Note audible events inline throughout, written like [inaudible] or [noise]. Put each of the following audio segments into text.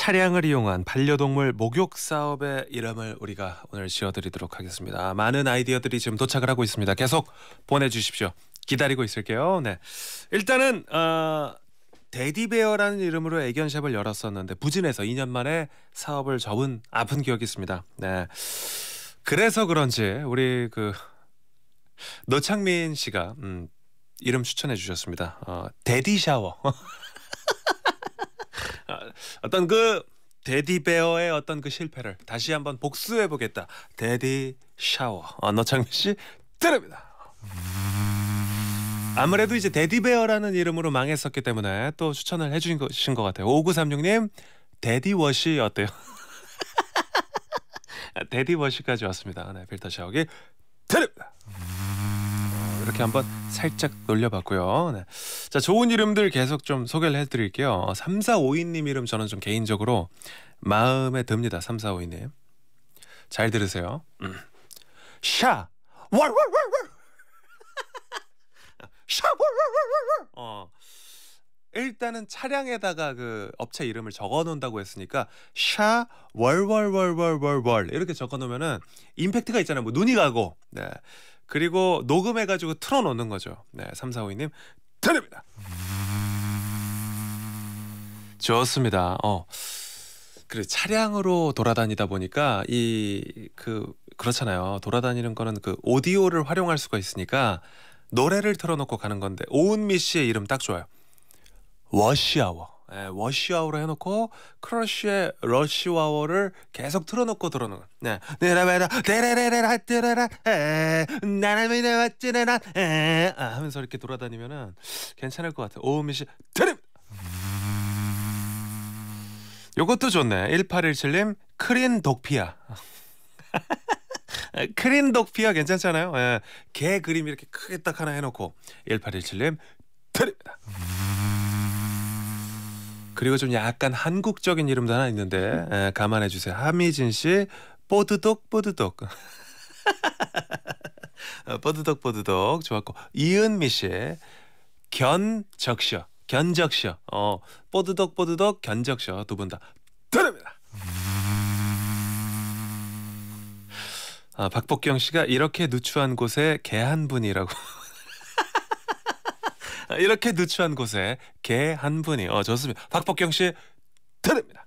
차량을 이용한 반려동물 목욕 사업의 이름을 우리가 오늘 지어드리도록 하겠습니다. 많은 아이디어들이 지금 도착을 하고 있습니다. 계속 보내주십시오. 기다리고 있을게요. 네, 일단은 어, 데디베어라는 이름으로 애견샵을 열었었는데 부진해서 2년 만에 사업을 접은 아픈 기억이 있습니다. 네, 그래서 그런지 우리 그 노창민 씨가 음, 이름 추천해 주셨습니다. 어, 데디 샤워. [laughs] 아, 어떤 그 데디베어의 어떤 그 실패를 다시 한번 복수해 보겠다. 데디 샤워. 어, 노창민 씨 드립니다. 아무래도 이제 데디베어라는 이름으로 망했었기 때문에 또 추천을 해주신 것인 것 같아요. 5936님 데디워시 어때요? [laughs] 아, 데디워시까지 왔습니다. 네, 필터 샤워기 이렇게 한번 살짝 놀려봤고요. 네. 자, 좋은 이름들 계속 좀 소개를 해드릴게요. 3452님 이름 저는 좀 개인적으로 마음에 듭니다. 3452님. 잘 들으세요. 음. 샤! 월월월월! [laughs] 샤! 월월월월! 어. 일단은 차량에다가 그 업체 이름을 적어 놓는다고 했으니까 샤 월 월 월 월 월 월 이렇게 적어 놓으면은 임팩트가 있잖아요. 뭐 눈이 가고. 네. 그리고 녹음해가지고 틀어놓는 거죠. 네, 3452님 드립니다. 좋습니다. 어. 그래 차량으로 돌아다니다 보니까 이 그 그렇잖아요. 돌아다니는 거는 그 오디오를 활용할 수가 있으니까 노래를 틀어놓고 가는 건데 오은미 씨의 이름 딱 좋아요. 워시아워. 예, 워시아워로 해놓고 크러쉬의 러시아워를 계속 틀어놓고 들어는 놓 네, 네라베라 데레레레라 데레라 나라미네 왔지레라 아, 하면서 이렇게 돌아다니면은 괜찮을 것 같아요. 오음이 씨 드림. 요것도 좋네. 1817님 크린 독피아. [laughs] 크린 독피아 괜찮잖아요. 예, 개 그림 이렇게 크게 딱 하나 해놓고 1817님 그리고 좀 약간 한국적인 이름도 하나 있는데 에, 감안해 주세요. 하미진 씨 뽀드독 뽀드독. 뽀드독뽀드독 [laughs] 어, 좋았고 이은미 씨의 견적셔 견적셔 어뽀드독뽀드독 견적셔 두분다 들립니다. 아 박복경 씨가 이렇게 누추한 곳에 개한 분이라고. [laughs] [laughs] 이렇게 누추한 곳에 개 한 분이 어 좋습니다. 박복경 씨 드립니다.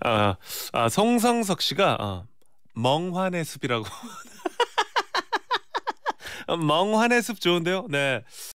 아, [laughs] 아 송성석 씨가 어, 멍환의 숲이라고. [laughs] 어, 멍환의 숲 좋은데요. 네.